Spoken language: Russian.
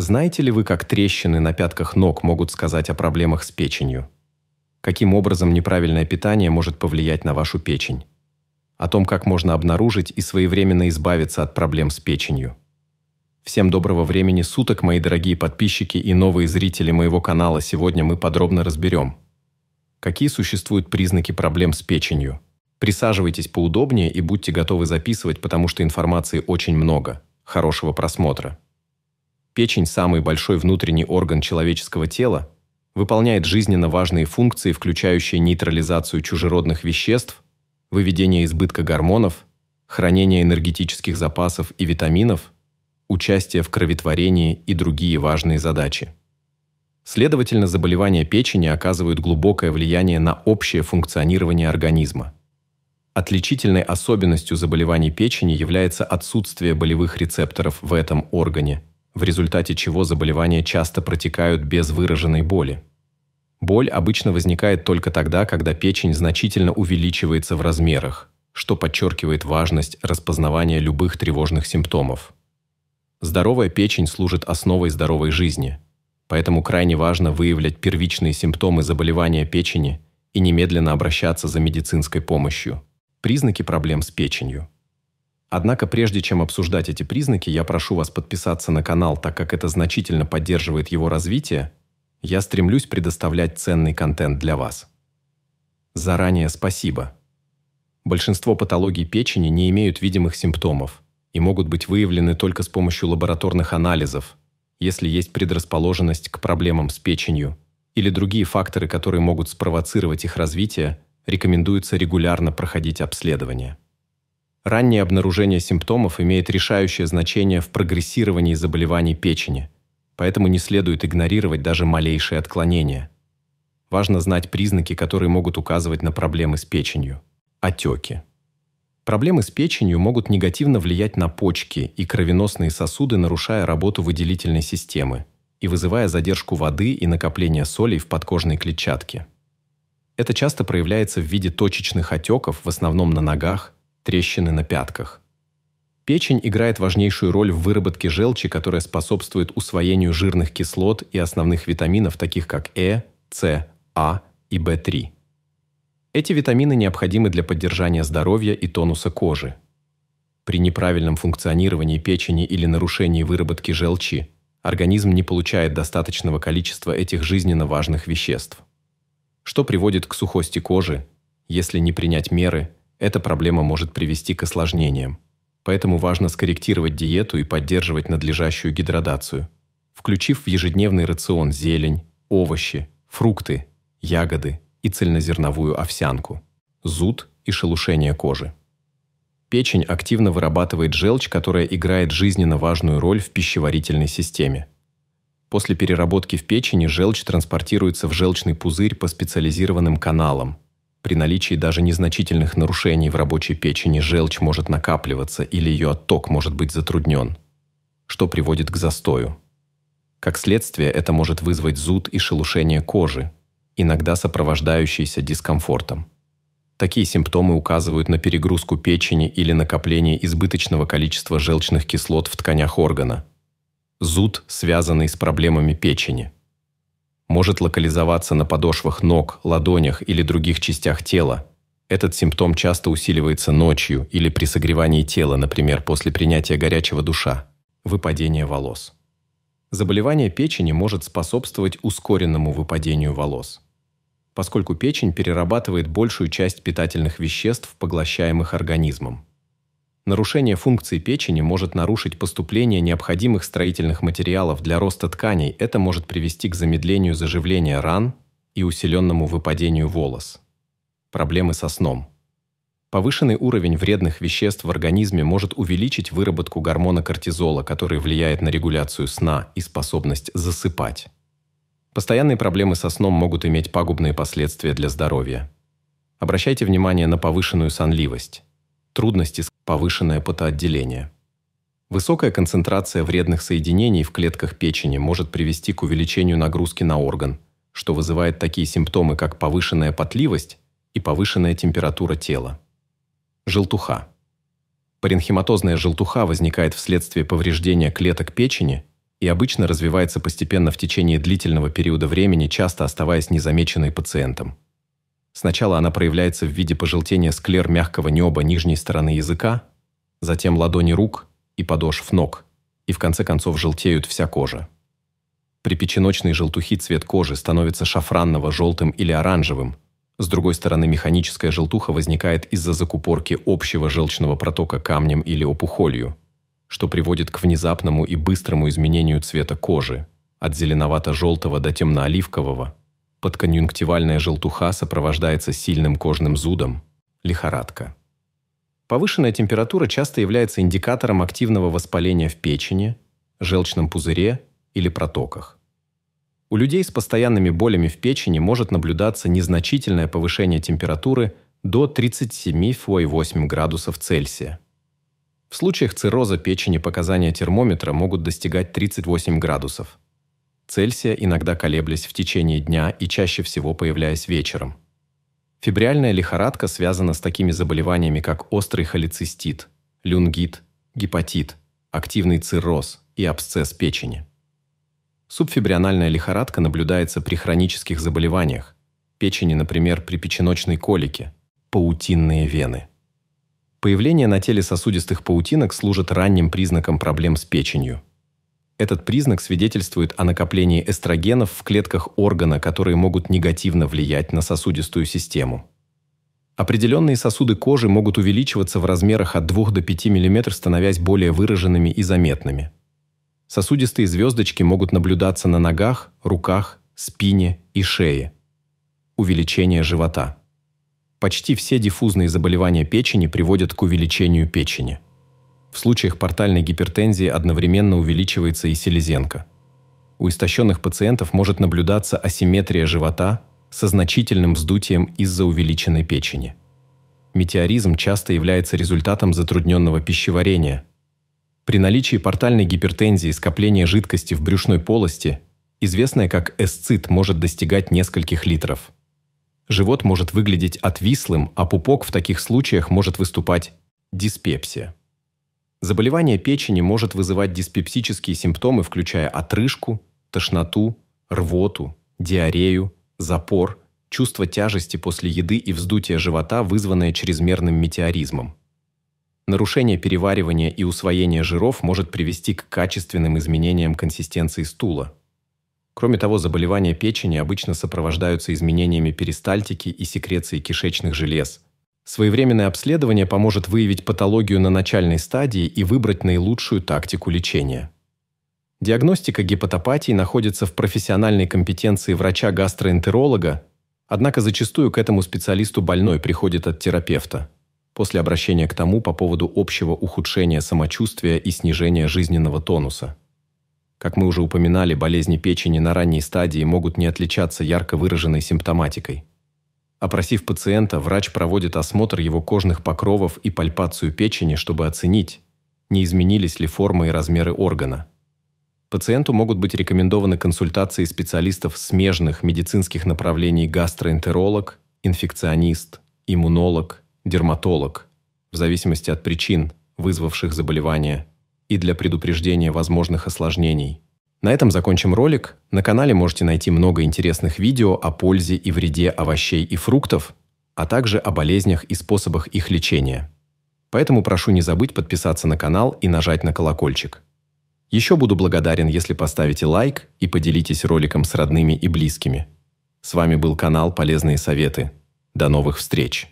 Знаете ли вы, как трещины на пятках ног могут сказать о проблемах с печенью? Каким образом неправильное питание может повлиять на вашу печень? О том, как можно обнаружить и своевременно избавиться от проблем с печенью. Всем доброго времени суток, мои дорогие подписчики и новые зрители моего канала. Сегодня мы подробно разберем, какие существуют признаки проблем с печенью. Присаживайтесь поудобнее и будьте готовы записывать, потому что информации очень много. Хорошего просмотра! Печень – самый большой внутренний орган человеческого тела, выполняет жизненно важные функции, включающие нейтрализацию чужеродных веществ, выведение избытка гормонов, хранение энергетических запасов и витаминов, участие в кроветворении и другие важные задачи. Следовательно, заболевания печени оказывают глубокое влияние на общее функционирование организма. Отличительной особенностью заболеваний печени является отсутствие болевых рецепторов в этом органе – в результате чего заболевания часто протекают без выраженной боли. Боль обычно возникает только тогда, когда печень значительно увеличивается в размерах, что подчеркивает важность распознавания любых тревожных симптомов. Здоровая печень служит основой здоровой жизни, поэтому крайне важно выявлять первичные симптомы заболевания печени и немедленно обращаться за медицинской помощью. Признаки проблем с печенью – Однако, прежде чем обсуждать эти признаки, я прошу вас подписаться на канал, так как это значительно поддерживает его развитие. Я стремлюсь предоставлять ценный контент для вас. Заранее спасибо. Большинство патологий печени не имеют видимых симптомов и могут быть выявлены только с помощью лабораторных анализов, если есть предрасположенность к проблемам с печенью или другие факторы, которые могут спровоцировать их развитие, рекомендуется регулярно проходить обследование. Раннее обнаружение симптомов имеет решающее значение в прогрессировании заболеваний печени, поэтому не следует игнорировать даже малейшие отклонения. Важно знать признаки, которые могут указывать на проблемы с печенью. Отеки. Проблемы с печенью могут негативно влиять на почки и кровеносные сосуды, нарушая работу выделительной системы и вызывая задержку воды и накопление солей в подкожной клетчатке. Это часто проявляется в виде точечных отеков, в основном на ногах, трещины на пятках. Печень играет важнейшую роль в выработке желчи, которая способствует усвоению жирных кислот и основных витаминов, таких как Э, С, А и В3. Эти витамины необходимы для поддержания здоровья и тонуса кожи. При неправильном функционировании печени или нарушении выработки желчи организм не получает достаточного количества этих жизненно важных веществ, что приводит к сухости кожи, если не принять меры эта проблема может привести к осложнениям. Поэтому важно скорректировать диету и поддерживать надлежащую гидрадацию, включив в ежедневный рацион зелень, овощи, фрукты, ягоды и цельнозерновую овсянку, зуд и шелушение кожи. Печень активно вырабатывает желчь, которая играет жизненно важную роль в пищеварительной системе. После переработки в печени желчь транспортируется в желчный пузырь по специализированным каналам – при наличии даже незначительных нарушений в рабочей печени желчь может накапливаться или ее отток может быть затруднен, что приводит к застою. Как следствие, это может вызвать зуд и шелушение кожи, иногда сопровождающиеся дискомфортом. Такие симптомы указывают на перегрузку печени или накопление избыточного количества желчных кислот в тканях органа. Зуд, связанный с проблемами печени – может локализоваться на подошвах ног, ладонях или других частях тела. Этот симптом часто усиливается ночью или при согревании тела, например, после принятия горячего душа, выпадение волос. Заболевание печени может способствовать ускоренному выпадению волос, поскольку печень перерабатывает большую часть питательных веществ, поглощаемых организмом. Нарушение функции печени может нарушить поступление необходимых строительных материалов для роста тканей. Это может привести к замедлению заживления ран и усиленному выпадению волос. Проблемы со сном. Повышенный уровень вредных веществ в организме может увеличить выработку гормона кортизола, который влияет на регуляцию сна и способность засыпать. Постоянные проблемы со сном могут иметь пагубные последствия для здоровья. Обращайте внимание на повышенную сонливость, трудности с повышенное потоотделение. Высокая концентрация вредных соединений в клетках печени может привести к увеличению нагрузки на орган, что вызывает такие симптомы, как повышенная потливость и повышенная температура тела. Желтуха. Паренхематозная желтуха возникает вследствие повреждения клеток печени и обычно развивается постепенно в течение длительного периода времени, часто оставаясь незамеченной пациентом. Сначала она проявляется в виде пожелтения склер мягкого неба нижней стороны языка, затем ладони рук и подошв ног, и в конце концов желтеют вся кожа. При печеночной желтухе цвет кожи становится шафранного, желтым или оранжевым. С другой стороны, механическая желтуха возникает из-за закупорки общего желчного протока камнем или опухолью, что приводит к внезапному и быстрому изменению цвета кожи, от зеленовато-желтого до темно-оливкового – Подконъюнктивальная желтуха сопровождается сильным кожным зудом, лихорадка. Повышенная температура часто является индикатором активного воспаления в печени, желчном пузыре или протоках. У людей с постоянными болями в печени может наблюдаться незначительное повышение температуры до 37,8 градусов Цельсия. В случаях цирроза печени показания термометра могут достигать 38 градусов – Цельсия иногда колеблясь в течение дня и чаще всего появляясь вечером. Фибриальная лихорадка связана с такими заболеваниями, как острый холецистит, люнгит, гепатит, активный цирроз и абсцесс печени. Субфибриональная лихорадка наблюдается при хронических заболеваниях, печени, например, при печеночной колике, паутинные вены. Появление на теле сосудистых паутинок служит ранним признаком проблем с печенью – этот признак свидетельствует о накоплении эстрогенов в клетках органа, которые могут негативно влиять на сосудистую систему. Определенные сосуды кожи могут увеличиваться в размерах от 2 до 5 мм, становясь более выраженными и заметными. Сосудистые звездочки могут наблюдаться на ногах, руках, спине и шее. Увеличение живота. Почти все диффузные заболевания печени приводят к увеличению печени. В случаях портальной гипертензии одновременно увеличивается и селезенка. У истощенных пациентов может наблюдаться асимметрия живота со значительным вздутием из-за увеличенной печени. Метеоризм часто является результатом затрудненного пищеварения. При наличии портальной гипертензии скопление жидкости в брюшной полости, известное как эсцит, может достигать нескольких литров. Живот может выглядеть отвислым, а пупок в таких случаях может выступать диспепсия. Заболевание печени может вызывать диспепсические симптомы, включая отрыжку, тошноту, рвоту, диарею, запор, чувство тяжести после еды и вздутие живота, вызванное чрезмерным метеоризмом. Нарушение переваривания и усвоения жиров может привести к качественным изменениям консистенции стула. Кроме того, заболевания печени обычно сопровождаются изменениями перистальтики и секреции кишечных желез – Своевременное обследование поможет выявить патологию на начальной стадии и выбрать наилучшую тактику лечения. Диагностика гепатопатии находится в профессиональной компетенции врача-гастроэнтеролога, однако зачастую к этому специалисту больной приходит от терапевта после обращения к тому по поводу общего ухудшения самочувствия и снижения жизненного тонуса. Как мы уже упоминали, болезни печени на ранней стадии могут не отличаться ярко выраженной симптоматикой – Опросив пациента, врач проводит осмотр его кожных покровов и пальпацию печени, чтобы оценить, не изменились ли формы и размеры органа. Пациенту могут быть рекомендованы консультации специалистов смежных медицинских направлений гастроэнтеролог, инфекционист, иммунолог, дерматолог, в зависимости от причин, вызвавших заболевание, и для предупреждения возможных осложнений – на этом закончим ролик. На канале можете найти много интересных видео о пользе и вреде овощей и фруктов, а также о болезнях и способах их лечения. Поэтому прошу не забыть подписаться на канал и нажать на колокольчик. Еще буду благодарен, если поставите лайк и поделитесь роликом с родными и близкими. С вами был канал «Полезные советы». До новых встреч!